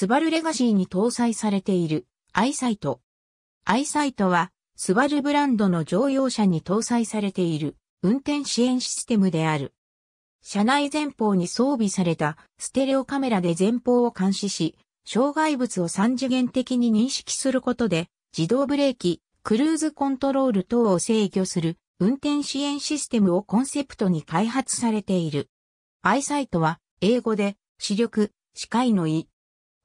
スバルレガシーに搭載されている、アイサイト。アイサイトは、スバルブランドの乗用車に搭載されている、運転支援システムである。車内前方に装備されたステレオカメラで前方を監視し、障害物を三次元的に認識することで、自動ブレーキ、クルーズコントロール等を制御する運転支援システムをコンセプトに開発されている。アイサイトは英語で視力、視界の意、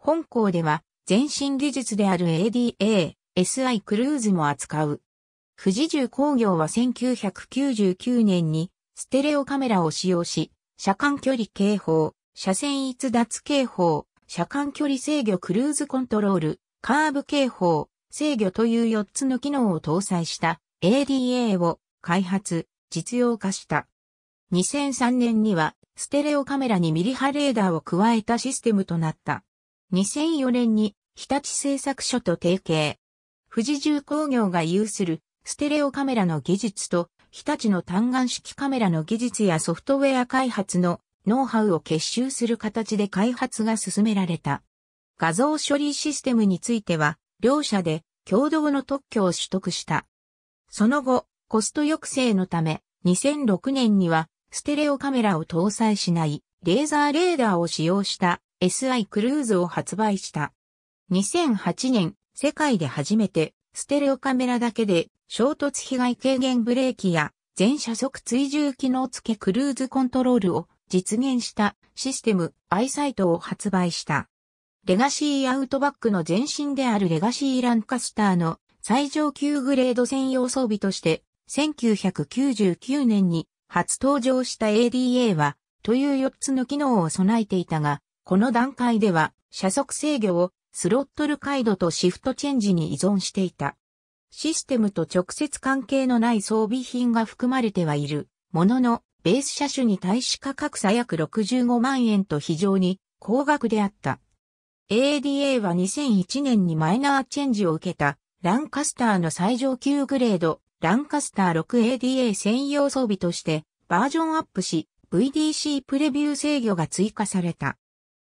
本校では、全身技術である ADA、SI クルーズも扱う。富士重工業は1999年に、ステレオカメラを使用し、車間距離警報、車線逸脱警報、車間距離制御クルーズコントロール、カーブ警報、制御という4つの機能を搭載した ADA を開発、実用化した。2003年にはステレオカメラにミリ波レーダーを加えたシステムとなった。2004年に日立製作所と提携。富士重工業が有するステレオカメラの技術と日立の単眼式カメラの技術やソフトウェア開発のノウハウを結集する形で開発が進められた。画像処理システムについては、両社で共同の特許を取得した。その後、コスト抑制のため、2006年には、ステレオカメラを搭載しないレーザーレーダーを使用した SI クルーズを発売した。2008年、世界で初めて、ステレオカメラだけで、衝突被害軽減ブレーキや、全車速追従機能付けクルーズコントロールを実現したシステム、アイサイトを発売した。レガシーアウトバックの前身であるレガシーランカスターの最上級グレード専用装備として、1999年に初登場した ADA は、という4つの機能を備えていたが、この段階では、車速制御をスロットル回路とシフトチェンジに依存していた。システムと直接関係のない装備品が含まれてはいる。ものの、ベース車種に対し価格差約65万円と非常に高額であった。ADA は2001年にマイナーチェンジを受けた、ランカスターの最上級グレード、ランカスター 6ADA 専用装備としてバージョンアップし、VDC プレビュー制御が追加された。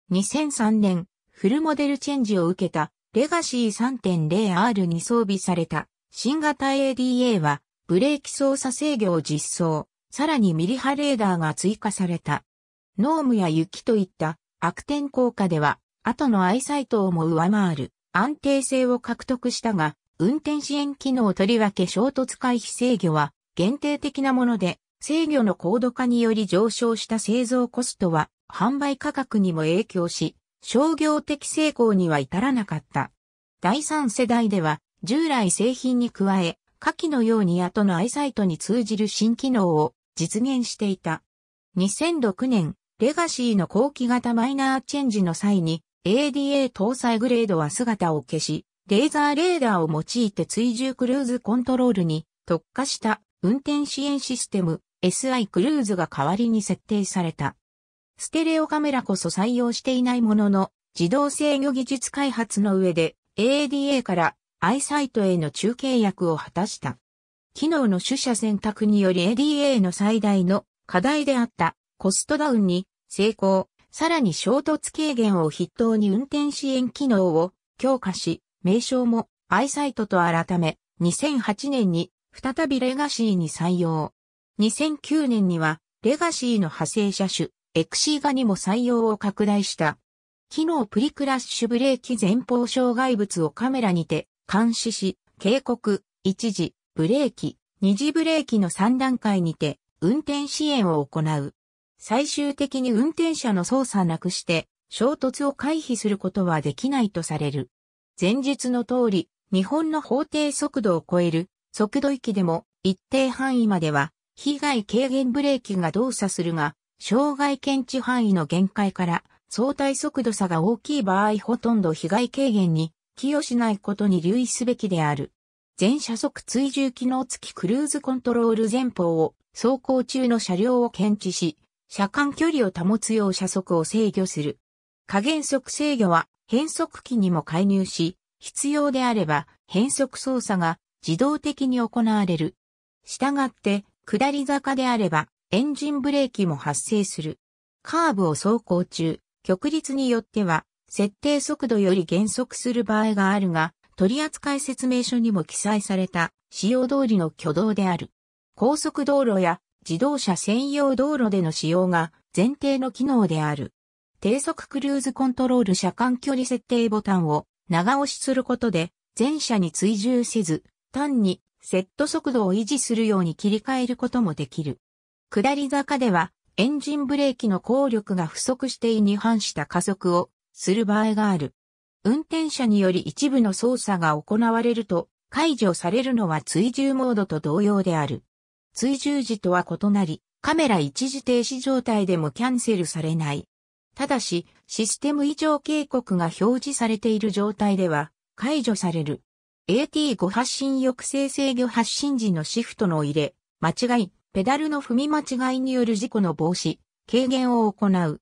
2003年、フルモデルチェンジを受けたレガシー 3.0R に装備された新型 ADA はブレーキ操作制御を実装、さらにミリ波レーダーが追加された。ノームや雪といった悪天効果では後のアイサイトをも上回る安定性を獲得したが、運転支援機能とりわけ衝突回避制御は限定的なもので、制御の高度化により上昇した製造コストは販売価格にも影響し、商業的成功には至らなかった。第三世代では、従来製品に加え、下記のように後のアイサイトに通じる新機能を実現していた。2006年、レガシーの後期型マイナーチェンジの際に、ADA 搭載グレードは姿を消し、レーザーレーダーを用いて追従クルーズコントロールに特化した運転支援システム SI クルーズが代わりに設定された。ステレオカメラこそ採用していないものの、自動制御技術開発の上で ADA からアイサイトへの中継役を果たした。機能の取捨選択により ADA の最大の課題であったコストダウンに成功、さらに衝突軽減を筆頭に運転支援機能を強化し、名称もアイサイトと改め、2008年に再びレガシーに採用。2009年にはレガシーの派生車種、エクシーガにも採用を拡大した。機能プリクラッシュブレーキ前方障害物をカメラにて監視し、警告、一時、ブレーキ、二次ブレーキの3段階にて運転支援を行う。最終的に運転者の操作なくして衝突を回避することはできないとされる。前述の通り、日本の法定速度を超える速度域でも一定範囲までは被害軽減ブレーキが動作するが、障害検知範囲の限界から相対速度差が大きい場合ほとんど被害軽減に寄与しないことに留意すべきである。全車速追従機能付きクルーズコントロール前方を走行中の車両を検知し、車間距離を保つよう車速を制御する。加減速制御は変速機にも介入し、必要であれば変速操作が自動的に行われる。したがって、下り坂であればエンジンブレーキも発生する。カーブを走行中、曲率によっては、設定速度より減速する場合があるが、取扱説明書にも記載された、使用通りの挙動である。高速道路や自動車専用道路での使用が前提の機能である。低速クルーズコントロール車間距離設定ボタンを長押しすることで、前車に追従せず、単にセット速度を維持するように切り替えることもできる。下り坂では、エンジンブレーキの効力が不足して違反した加速をする場合がある。運転者により一部の操作が行われると、解除されるのは追従モードと同様である。追従時とは異なり、カメラ一時停止状態でもキャンセルされない。ただし、システム異常警告が表示されている状態では、解除される。AT5 発進抑制制御発進時のシフトの入れ、間違い、ペダルの踏み間違いによる事故の防止、軽減を行う。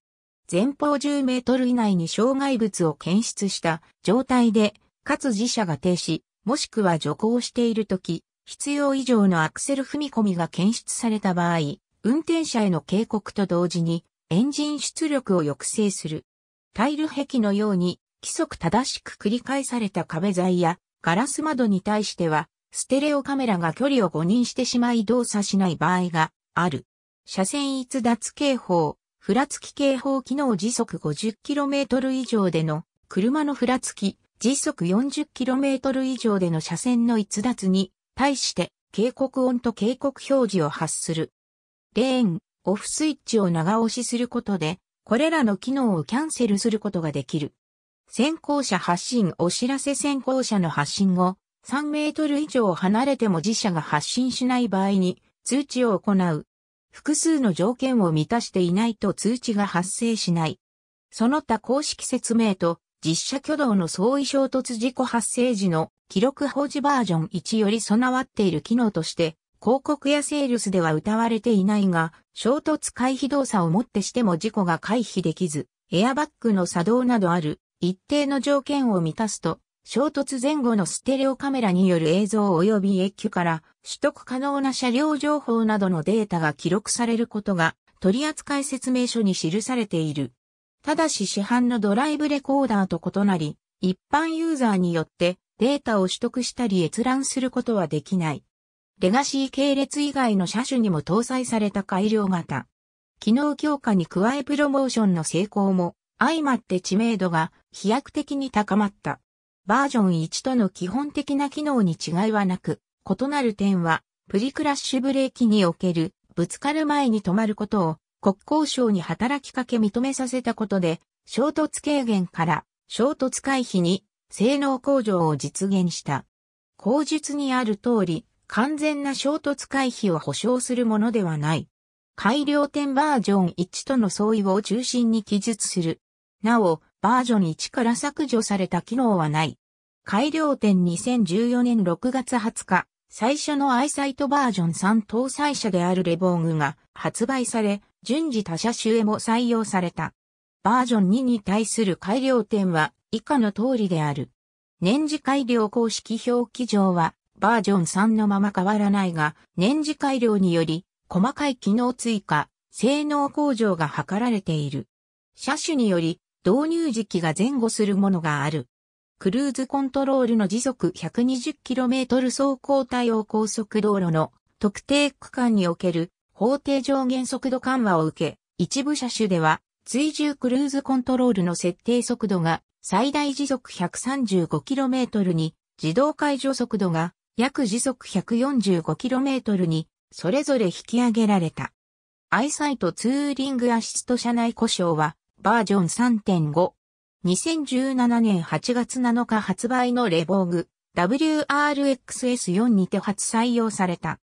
前方10メートル以内に障害物を検出した状態で、かつ自社が停止、もしくは徐行しているとき、必要以上のアクセル踏み込みが検出された場合、運転者への警告と同時に、エンジン出力を抑制する。タイル壁のように、規則正しく繰り返された壁材や、ガラス窓に対しては、ステレオカメラが距離を誤認してしまい動作しない場合がある。車線逸脱警報、ふらつき警報機能時速 50km 以上での車のふらつき、時速 40km 以上での車線の逸脱に対して警告音と警告表示を発する。レーン、オフスイッチを長押しすることで、これらの機能をキャンセルすることができる。先行車発信お知らせ先行車の発信後、3メートル以上離れても自社が発信しない場合に通知を行う。複数の条件を満たしていないと通知が発生しない。その他公式説明と実社挙動の相違衝突事故発生時の記録保持バージョン1より備わっている機能として広告やセールスでは歌われていないが、衝突回避動作をもってしても事故が回避できず、エアバッグの作動などある一定の条件を満たすと、衝突前後のステレオカメラによる映像及び越級から取得可能な車両情報などのデータが記録されることが取扱説明書に記されている。ただし市販のドライブレコーダーと異なり、一般ユーザーによってデータを取得したり閲覧することはできない。レガシー系列以外の車種にも搭載された改良型。機能強化に加えプロモーションの成功も相まって知名度が飛躍的に高まった。バージョン1との基本的な機能に違いはなく、異なる点は、プリクラッシュブレーキにおける、ぶつかる前に止まることを、国交省に働きかけ認めさせたことで、衝突軽減から、衝突回避に、性能向上を実現した。口述にある通り、完全な衝突回避を保証するものではない。改良点バージョン1との相違を中心に記述する。なお、バージョン1から削除された機能はない。改良点2014年6月20日、最初の i サイトバージョン3搭載車であるレボーグが発売され、順次他車種へも採用された。バージョン2に対する改良点は以下の通りである。年次改良公式表記上はバージョン3のまま変わらないが、年次改良により細かい機能追加、性能向上が図られている。車種により導入時期が前後するものがある。クルーズコントロールの時速 120km 走行対応高速道路の特定区間における法定上限速度緩和を受け、一部車種では追従クルーズコントロールの設定速度が最大時速 135km に、自動解除速度が約時速 145km にそれぞれ引き上げられた。アイサイトツーリングアシスト車内故障はバージョン3.5。2017年8月7日発売のレボーグ WRXS4 にて初採用された。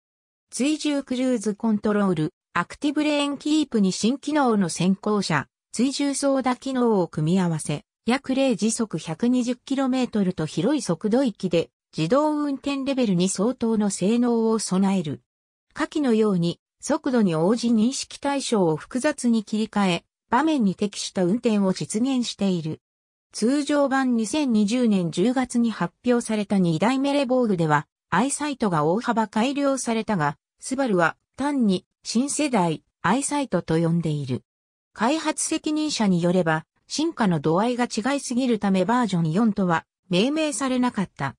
追従クルーズコントロール、アクティブレーンキープに新機能の先行車、追従操舵機能を組み合わせ、約0時速 120km と広い速度域で自動運転レベルに相当の性能を備える。下記のように速度に応じ認識対象を複雑に切り替え、場面に適した運転を実現している。通常版2020年10月に発表された2代目レボールでは、アイサイトが大幅改良されたが、スバルは単に新世代アイサイトと呼んでいる。開発責任者によれば、進化の度合いが違いすぎるためバージョン4とは命名されなかった。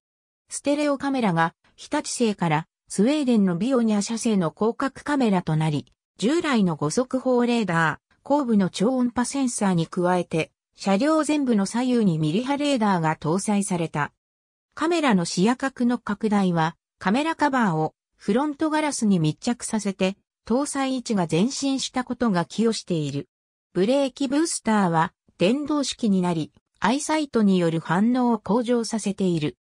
ステレオカメラが日立製からスウェーデンのビオニア社製の広角カメラとなり、従来の5速砲レーダー、後部の超音波センサーに加えて、車両全部の左右にミリ波レーダーが搭載された。カメラの視野角の拡大は、カメラカバーをフロントガラスに密着させて、搭載位置が前進したことが寄与している。ブレーキブースターは電動式になり、アイサイトによる反応を向上させている。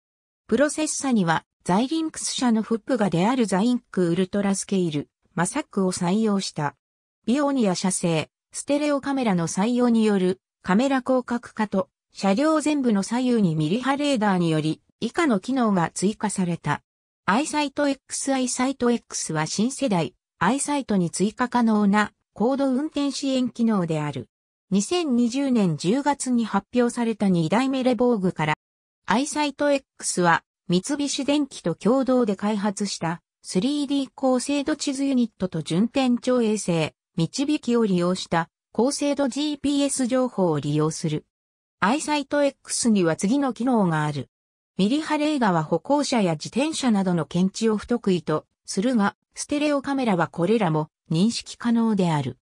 プロセッサには、ザイリンクス社のフップがであるザインクウルトラスケール、マサックを採用した。ビオニア社製、ステレオカメラの採用によるカメラ広角化と車両全部の左右にミリ波レーダーにより以下の機能が追加された。アイサイト X アイサイト X は新世代アイサイトに追加可能な高度運転支援機能である。2020年10月に発表された2代目レボーグからアイサイト X は三菱電機と共同で開発した 3D 高精度地図ユニットと順天超衛星導きを利用した高精度 GPS 情報を利用する。iSight X には次の機能がある。ミリ波レーガは歩行者や自転車などの検知を不得意とするが、ステレオカメラはこれらも認識可能である。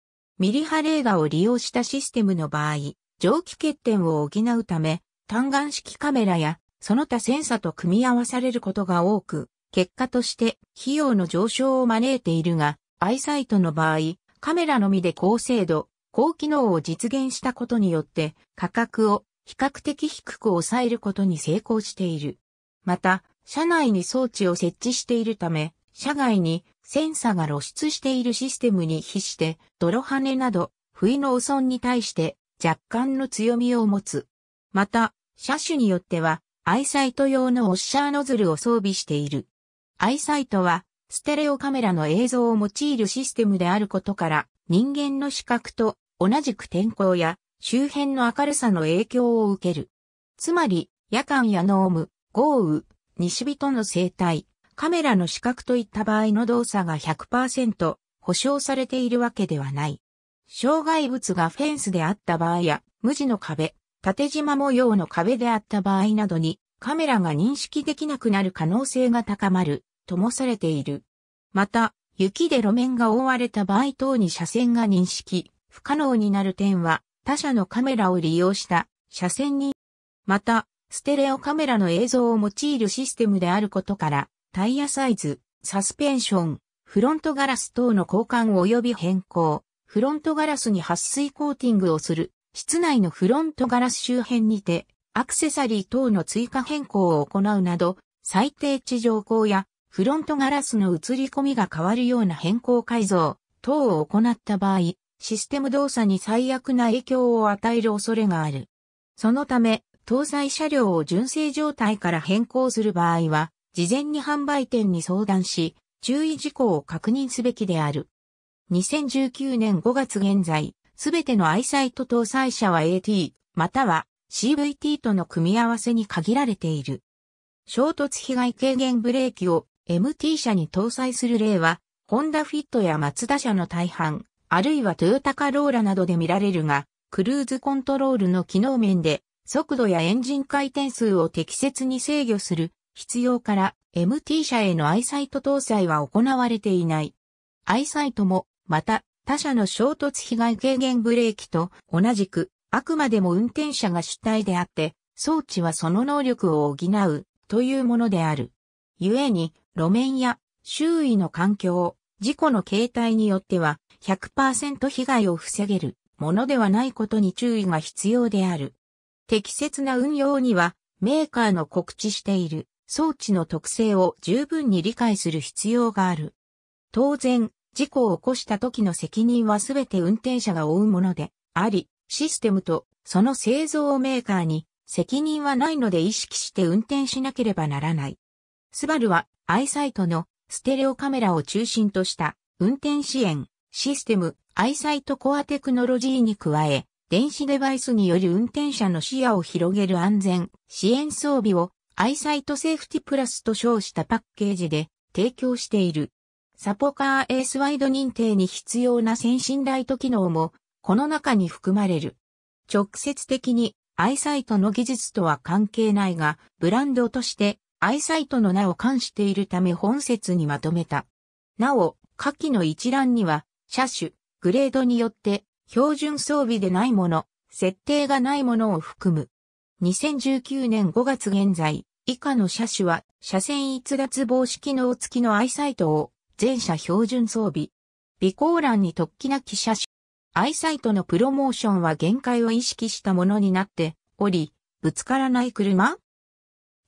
ミリ波レーガを利用したシステムの場合、蒸気欠点を補うため、単眼式カメラやその他センサと組み合わされることが多く、結果として費用の上昇を招いているが、アイサイトの場合、カメラのみで高精度、高機能を実現したことによって価格を比較的低く抑えることに成功している。また、車内に装置を設置しているため、車外にセンサが露出しているシステムに比して、泥跳ねなど、不意の汚損に対して若干の強みを持つ。また、車種によっては、アイサイト用のオッシャーノズルを装備している。アイサイトは、ステレオカメラの映像を用いるシステムであることから、人間の視覚と同じく天候や周辺の明るさの影響を受ける。つまり、夜間や濃霧、豪雨、西日との生態、カメラの視覚といった場合の動作が100%保証されているわけではない。障害物がフェンスであった場合や、無地の壁、縦縞模様の壁であった場合などに、カメラが認識できなくなる可能性が高まる灯されている。また、雪で路面が覆われた場合等に車線が認識、不可能になる点は、他社のカメラを利用した車線に、また、ステレオカメラの映像を用いるシステムであることから、タイヤサイズ、サスペンション、フロントガラス等の交換及び変更、フロントガラスに撥水コーティングをする、室内のフロントガラス周辺にて、アクセサリー等の追加変更を行うなど、最低地上高やフロントガラスの映り込みが変わるような変更改造等を行った場合、システム動作に最悪な影響を与える恐れがある。そのため、搭載車両を純正状態から変更する場合は、事前に販売店に相談し、注意事項を確認すべきである。2019年5月現在、すべての i サイト搭載車は AT、または CVT との組み合わせに限られている。衝突被害軽減ブレーキを MT 車に搭載する例は、ホンダフィットやマツダ車の大半、あるいはトヨタカローラなどで見られるが、クルーズコントロールの機能面で、速度やエンジン回転数を適切に制御する必要から MT 車へのアイサイト搭載は行われていない。アイサイトも、また、他社の衝突被害軽減ブレーキと同じく、あくまでも運転者が主体であって、装置はその能力を補うというものである。故に、路面や周囲の環境、事故の形態によっては100%被害を防げるものではないことに注意が必要である。適切な運用にはメーカーの告知している装置の特性を十分に理解する必要がある。当然、事故を起こした時の責任はすべて運転者が負うものであり、システムとその製造メーカーに責任はないので意識して運転しなければならない。スバルは、アイサイトのステレオカメラを中心とした運転支援システムアイサイトコアテクノロジーに加え、電子デバイスによる運転者の視野を広げる安全支援装備をアイサイトセーフティプラスと称したパッケージで提供している。サポカーエースワイド認定に必要な先進ライト機能もこの中に含まれる。直接的にアイサイトの技術とは関係ないが、ブランドとしてアイサイトの名を冠しているため本説にまとめた。なお、下記の一覧には、車種、グレードによって、標準装備でないもの、設定がないものを含む。2019年5月現在、以下の車種は、車線逸脱防止機能付きのアイサイトを、全車標準装備。備考欄に突起なき車種。アイサイトのプロモーションは限界を意識したものになっており、ぶつからない車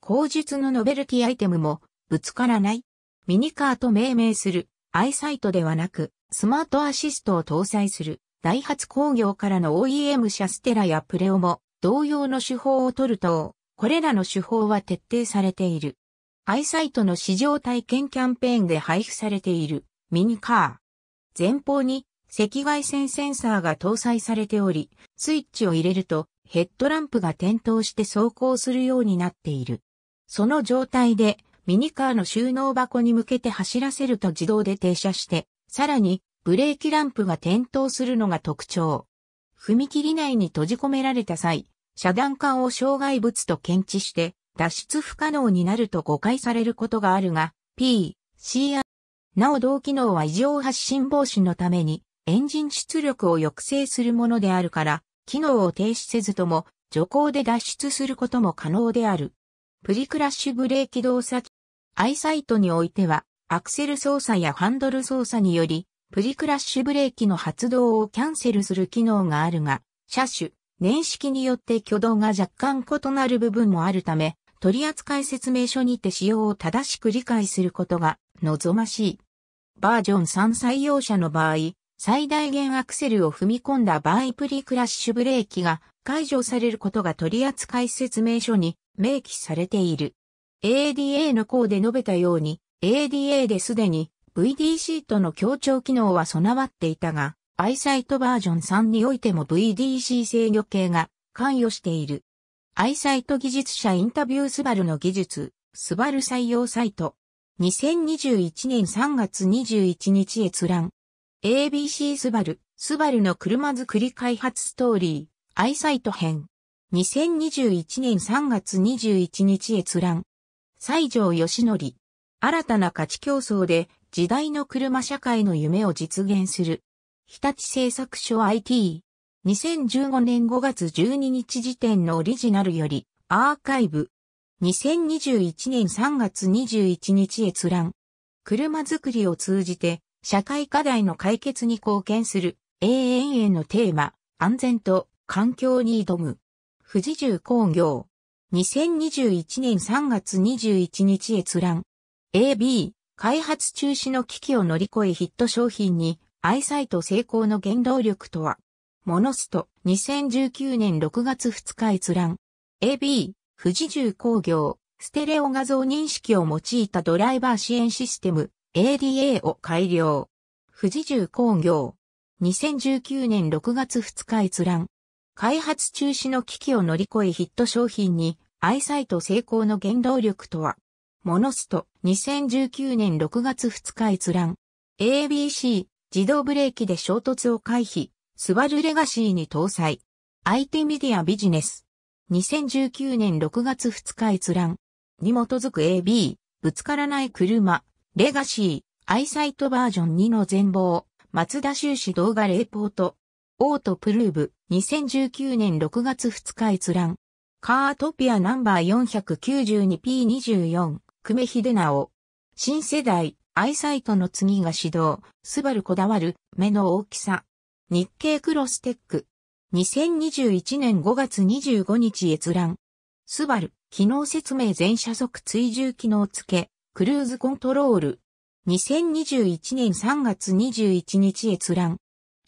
口述のノベルティアイテムもぶつからない。ミニカーと命名するアイサイトではなくスマートアシストを搭載するダイハツ工業からの OEM シャステラやプレオも同様の手法を取ると、これらの手法は徹底されている。アイサイトの市場体験キャンペーンで配布されているミニカー。前方に赤外線センサーが搭載されており、スイッチを入れるとヘッドランプが点灯して走行するようになっている。その状態でミニカーの収納箱に向けて走らせると自動で停車して、さらにブレーキランプが点灯するのが特徴。踏切内に閉じ込められた際、遮断管を障害物と検知して脱出不可能になると誤解されることがあるが、P、C、なお同機能は異常発進防止のためにエンジン出力を抑制するものであるから、機能を停止せずとも徐行で脱出することも可能である。プリクラッシュブレーキ動作機。i サイトにおいては、アクセル操作やハンドル操作により、プリクラッシュブレーキの発動をキャンセルする機能があるが、車種、年式によって挙動が若干異なる部分もあるため、取扱説明書にて使用を正しく理解することが望ましい。バージョン3採用者の場合、最大限アクセルを踏み込んだ場合プリクラッシュブレーキが解除されることが取扱説明書に明記されている。ADA の項で述べたように、ADA ですでに VDC との協調機能は備わっていたが、アイサイトバージョン3においても VDC 制御系が関与している。アイサイト技術者インタビュースバルの技術、スバル採用サイト。2021年3月21日閲覧。ABC スバル、スバルの車作り開発ストーリー、アイサイト編。2021年3月21日閲覧。西条義則。新たな価値競争で時代の車社会の夢を実現する。日立製作所 IT。2015年5月12日時点のオリジナルよりアーカイブ。2021年3月21日閲覧。車作りを通じて社会課題の解決に貢献する永遠へのテーマ、安全と環境に挑む。富士重工業。2021年3月21日閲覧。AB、開発中止の危機を乗り越えヒット商品に、アイサイト成功の原動力とは。モノスト、2019年6月2日閲覧。AB、富士重工業、ステレオ画像認識を用いたドライバー支援システム、ADA を改良。富士重工業。2019年6月2日閲覧。開発中止の危機を乗り越えヒット商品にアイサイト成功の原動力とは、モノスト2019年6月2日閲覧、ABC 自動ブレーキで衝突を回避、スバルレガシーに搭載、IT メディアビジネス2019年6月2日閲覧に基づく AB ぶつからない車、レガシー、アイサイトバージョン2の全貌、松田修士動画レポート、オートプルーブ、2019年6月2日閲覧。カートピアナンバー 492P24、久米秀直。新世代、アイサイトの次が始動、スバルこだわる、目の大きさ。日経クロステック。2021年5月25日閲覧。スバル、機能説明全車速追従機能付け、クルーズコントロール。2021年3月21日閲覧。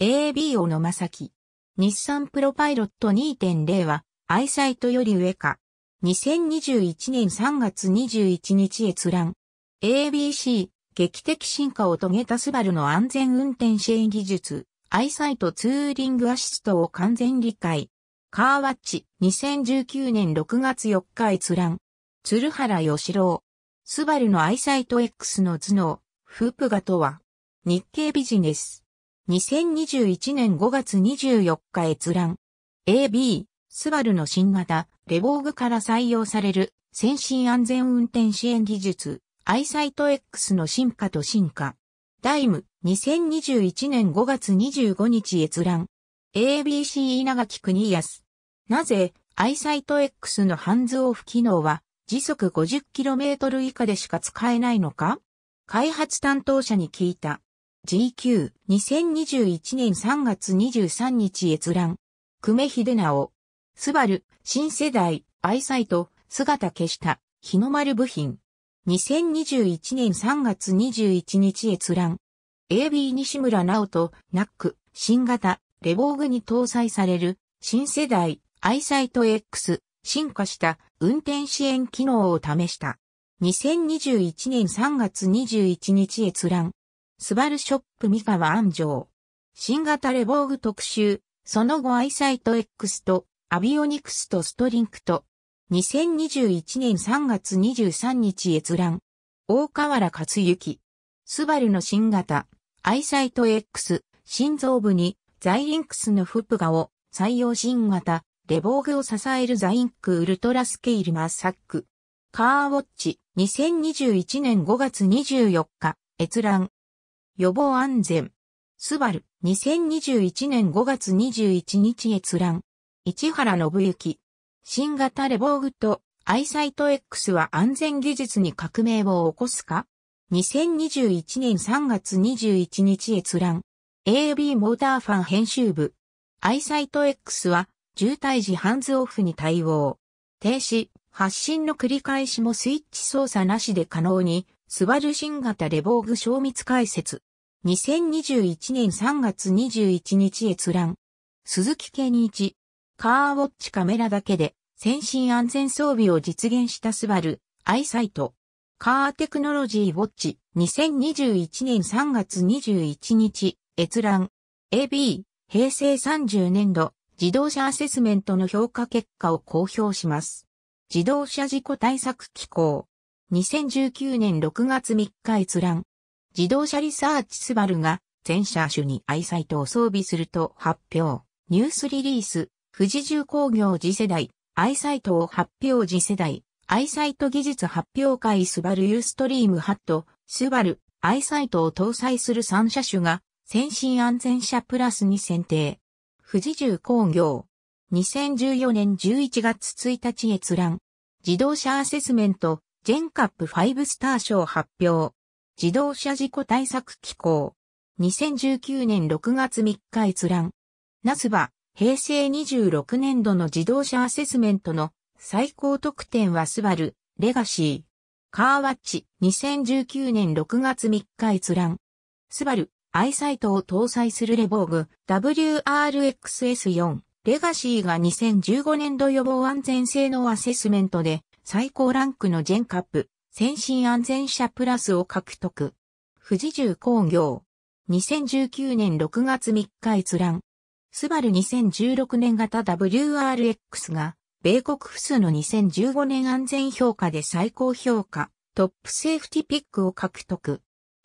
AB 小野正樹。日産プロパイロット2.0は、アイサイトより上か。2021年3月21日閲覧。ABC、劇的進化を遂げたスバルの安全運転支援技術、アイサイトツーリングアシストを完全理解。カーワッチ、2019年6月4日閲覧。鶴原義郎。スバルのアイサイト X の頭脳、フープガとは、日経ビジネス。2021年5月24日閲覧。AB、スバルの新型、レボーグから採用される、先進安全運転支援技術、アイサイト X の進化と進化。ダイム、2021年5月25日閲覧。ABC 稲垣国安。なぜ、アイサイト X のハンズオフ機能は、時速 50km 以下でしか使えないのか開発担当者に聞いた。GQ、2021年3月23日閲覧。久米秀直。スバル、新世代、アイサイト、姿消した、日の丸部品。2021年3月21日閲覧。AB 西村直人、ナック、新型、レボーグに搭載される、新世代、アイサイト X、進化した運転支援機能を試した。2021年3月21日閲覧。スバルショップ三河安城。新型レボーグ特集、その後アイサイト X と、アビオニクスとストリンクと、2021年3月23日閲覧。大河原克幸。スバルの新型、アイサイト X、心臓部に、ザイリンクスのフプガを、採用新型、レボーグを支えるザインクウルトラスケールマサック。カーウォッチ、2021年5月24日、閲覧。予防安全。スバル、2021年5月21日閲覧。市原信之。新型レボーグとアイサイト X は安全技術に革命を起こすか ?2021 年3月21日閲覧。AB モーターファン編集部。アイサイト X は渋滞時ハンズオフに対応。停止、発進の繰り返しもスイッチ操作なしで可能に、スバル新型レボーグ消滅解説。2021年3月21日閲覧。鈴木健一。カーウォッチカメラだけで先進安全装備を実現したスバル、アイサイト。カーテクノロジーウォッチ2021年3月21日閲覧。AB 平成30年度自動車アセスメントの評価結果を公表します。自動車事故対策機構2019年6月3日閲覧。自動車リサーチスバルが全車種にアイサイトを装備すると発表。ニュースリリース、富士重工業次世代、アイサイトを発表次世代、アイサイト技術発表会スバルユーストリームハット、スバル、アイサイトを搭載する3車種が先進安全車プラスに選定。富士重工業。2014年11月1日閲覧。自動車アセスメント、ジェンカップ5スター賞発表。自動車事故対策機構。2019年6月3日閲覧。ナスバ、平成26年度の自動車アセスメントの最高得点はスバル、レガシー。カーワッチ、2019年6月3日閲覧。スバル、i サイトを搭載するレボーグ、WRXS4、レガシーが2015年度予防安全性能アセスメントで最高ランクのジェンカップ、先進安全者プラスを獲得。富士重工業。2019年6月3日閲覧。スバル2016年型 WRX が、米国普通の2015年安全評価で最高評価、トップセーフティピックを獲得。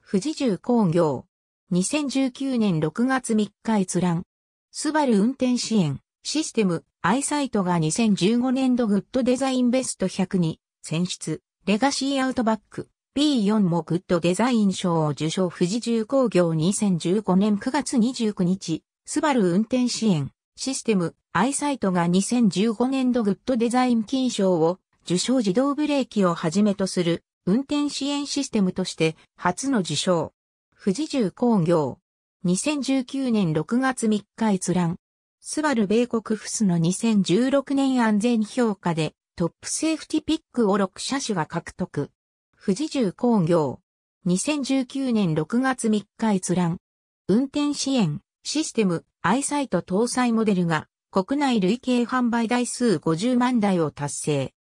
富士重工業。2019年6月3日閲覧。スバル運転支援、システム、アイサイトが2015年度グッドデザインベスト100に選出。レガシーアウトバック B4 もグッドデザイン賞を受賞富士重工業2015年9月29日、スバル運転支援システム i サイトが2015年度グッドデザイン金賞を受賞自動ブレーキをはじめとする運転支援システムとして初の受賞。富士重工業2019年6月3日閲覧。スバル米国フスの2016年安全評価でトップセーフティピックを6車種が獲得。富士重工業。2019年6月3日閲覧。運転支援、システム、アイサイト搭載モデルが国内累計販売台数50万台を達成。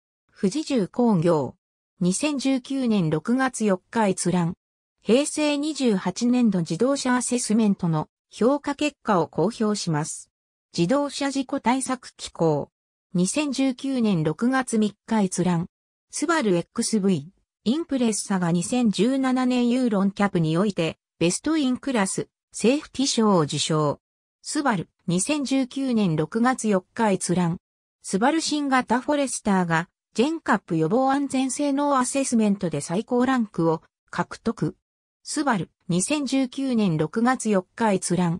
富士重工業。2019年6月4日閲覧。平成28年度自動車アセスメントの評価結果を公表します。自動車事故対策機構。2019年6月3日閲覧。スバル XV、インプレッサが2017年ユーロンキャップにおいて、ベストインクラス、セーフティ賞を受賞。スバル、2019年6月4日閲覧。スバル新型フォレスターが、ジェンカップ予防安全性能アセスメントで最高ランクを獲得。スバル、2019年6月4日閲覧。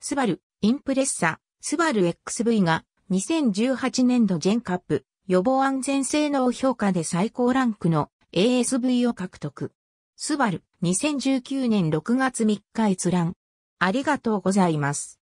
スバル、インプレッサ、スバル XV が、2018年度全カップ予防安全性能評価で最高ランクの ASV を獲得。スバル、2019年6月3日閲覧。ありがとうございます。